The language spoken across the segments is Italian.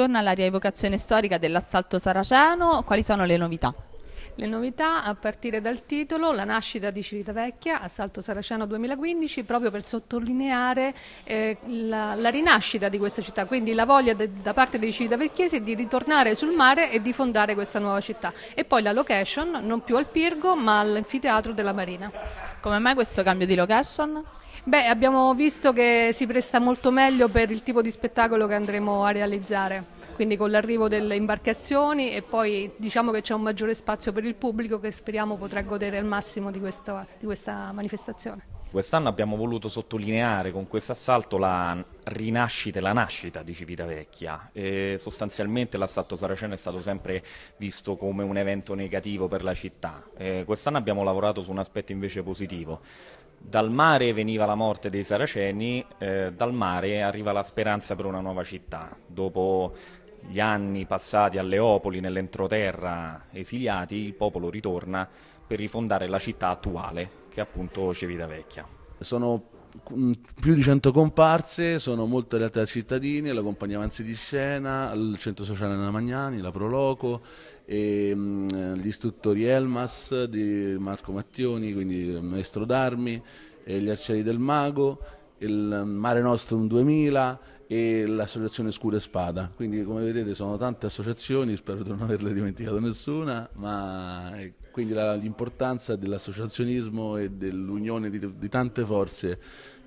torna alla rievocazione storica dell'assalto saraceno, quali sono le novità? Le novità a partire dal titolo La nascita di Vecchia, Assalto Saraceno 2015, proprio per sottolineare eh, la, la, rinascita di questa città, quindi la voglia de, da parte dei Vecchiesi di ritornare sul mare e di fondare questa nuova città. E poi la location, non più al Pirgo, ma all'anfiteatro della Marina. Come mai questo cambio di location? Beh, abbiamo visto che si presta molto meglio per il tipo di spettacolo che andremo a realizzare, quindi con l'arrivo delle imbarcazioni e poi diciamo che c'è un maggiore spazio per il pubblico che speriamo potrà godere al massimo di questa, di questa manifestazione. Quest'anno abbiamo voluto sottolineare con questo assalto la rinascita e la nascita di Civitavecchia. E sostanzialmente l'assalto saraceno è stato sempre visto come un evento negativo per la città. Quest'anno abbiamo lavorato su un aspetto invece positivo. Dal mare veniva la morte dei saraceni, eh, dal mare arriva la speranza per una nuova città. Dopo gli anni passati a Leopoli nell'entroterra esiliati, il popolo ritorna per rifondare la città attuale, che è appunto Civitavecchia. Sono mm, più di 100 comparse, sono molte realtà cittadine, la compagnia Avanzi di Scena, il centro sociale Anna Magnani, la Proloco, e, mh, mm, gli istruttori Elmas di Marco Mattioni, quindi Maestro d'Armi, gli Arcieri del Mago, il Mare Nostrum 2000 e l'associazione Scura e Spada. Quindi come vedete sono tante associazioni, spero di non averle dimenticato nessuna, ma eh, quindi la, l'importanza dell'associazionismo e dell'unione di, di tante forze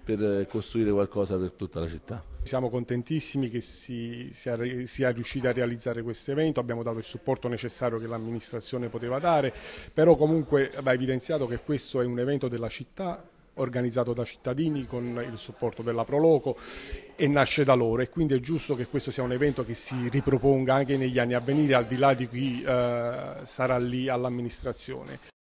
per eh, costruire qualcosa per tutta la città. Siamo contentissimi che si sia, sia riusciti a realizzare questo evento, abbiamo dato il supporto necessario che l'amministrazione poteva dare, però comunque va evidenziato che questo è un evento della città organizzato da cittadini con il supporto della Proloco e nasce da loro e quindi è giusto che questo sia un evento che si riproponga anche negli anni a venire al di là di chi eh, sarà lì all'amministrazione.